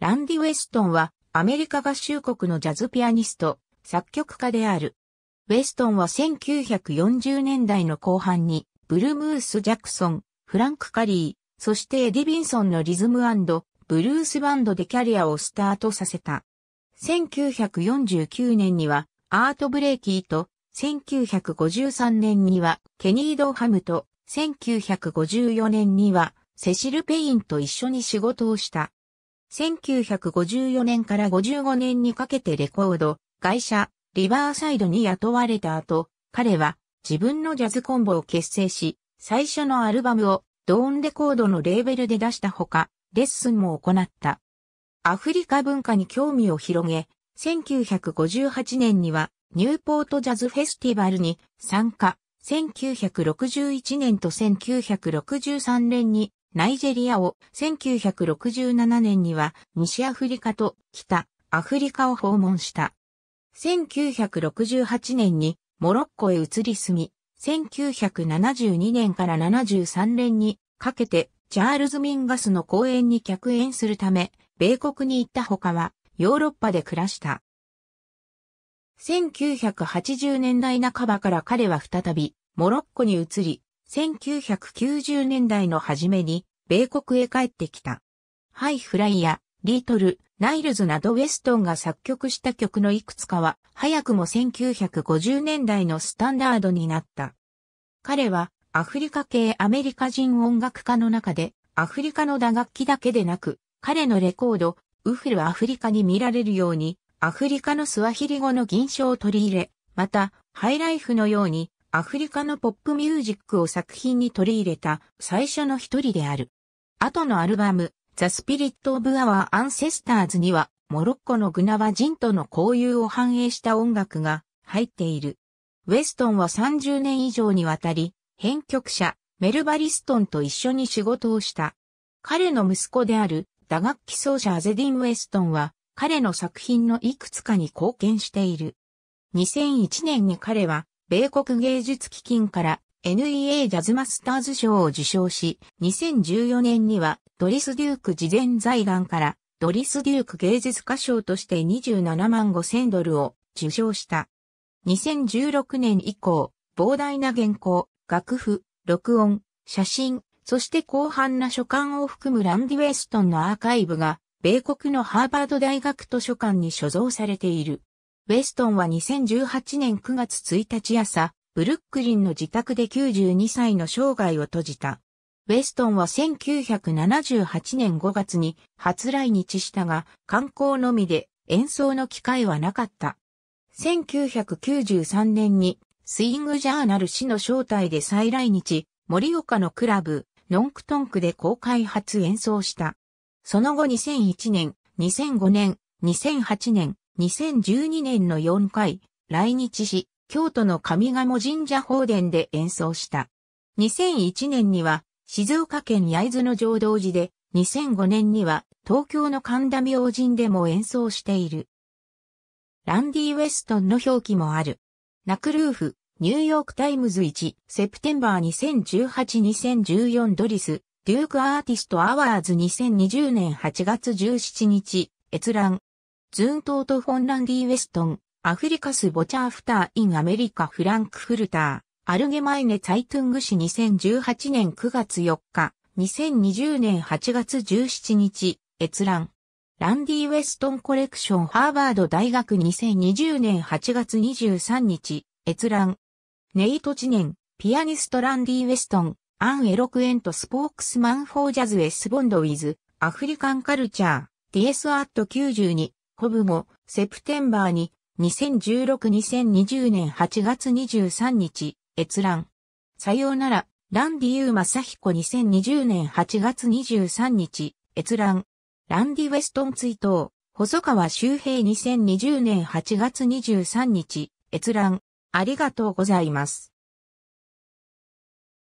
ランディ・ウェストンはアメリカ合衆国のジャズピアニスト、作曲家である。ウェストンは1940年代の後半に、ブルームース・ジャクソン、フランク・カリー、そしてエディ・ビンソンのリズムブルースバンドでキャリアをスタートさせた。1949年にはアート・ブレイキーと、1953年にはケニー・ドハムと、1954年にはセシル・ペインと一緒に仕事をした。1954年から55年にかけてレコード、会社、リバーサイドに雇われた後、彼は自分のジャズコンボを結成し、最初のアルバムをドーンレコードのレーベルで出したほか、レッスンも行った。アフリカ文化に興味を広げ、1958年にはニューポートジャズフェスティバルに参加、1961年と1963年にナイジェリアを1967年には西アフリカと北アフリカを訪問した。1968年にモロッコへ移り住み、1972年から73年にかけてチャールズ・ミンガスの公演に客演するため、米国に行ったほかはヨーロッパで暮らした。1980年代半ばから彼は再びモロッコに移り、1990年代の初めに、米国へ帰ってきた。ハイフライや、リートル、ナイルズなどウェストンが作曲した曲のいくつかは、早くも1950年代のスタンダードになった。彼は、アフリカ系アメリカ人音楽家の中で、アフリカの打楽器だけでなく、彼のレコード、ウフルアフリカに見られるように、アフリカのスワヒリ語の銀賞を取り入れ、また、ハイライフのように、アフリカのポップミュージックを作品に取り入れた最初の一人である。後のアルバム、The Spirit of Our Ancestors には、モロッコのグナワ人との交友を反映した音楽が入っている。ウェストンは30年以上にわたり、編曲者、メルバリストンと一緒に仕事をした。彼の息子である打楽器奏者アゼディン・ウェストンは、彼の作品のいくつかに貢献している。2001年に彼は、米国芸術基金から NEA ジャズマスターズ賞を受賞し、2014年にはドリス・デューク慈善財団からドリス・デューク芸術家賞として27万5千ドルを受賞した。2016年以降、膨大な原稿、楽譜、録音、写真、そして広範な書簡を含むランディ・ウェストンのアーカイブが、米国のハーバード大学図書館に所蔵されている。ウェストンは2018年9月1日朝、ブルックリンの自宅で92歳の生涯を閉じた。ウェストンは1978年5月に初来日したが、観光のみで演奏の機会はなかった。1993年にスイングジャーナル氏の招待で再来日、森岡のクラブ、ノンクトンクで公開初演奏した。その後2001年、2005年、2008年、2012年の4回、来日し、京都の上賀茂神社法殿で演奏した。2001年には、静岡県焼津の浄土寺で、2005年には、東京の神田明神でも演奏している。ランディ・ウェストンの表記もある。ナクルーフ、ニューヨークタイムズ1、セプテンバー2018-2014ドリス、デュークアーティストアワーズ2020年8月17日、閲覧、ズーン島とフォンランディ・ウェストン、アフリカス・ボチャーフター・イン・アメリカ・フランクフルター、アルゲマイネ・ツァイトゥング市2018年9月4日、2020年8月17日、閲覧。ランディ・ウェストンコレクションハーバード大学2020年8月23日、閲覧。ネイトチネン、ピアニストランディ・ウェストン、アン・エロクエント・スポークスマン・フォー・ジャズ・エス・ボンド・ウィズ、アフリカン・カルチャー、ディエス・アット92、コブもセプテンバーに、2016-2020年8月23日、閲覧。さようなら、ランディ・ユー・マサヒコ2020年8月23日、閲覧。ランディ・ウェストン追悼、細川周平2020年8月23日、閲覧。ありがとうございます。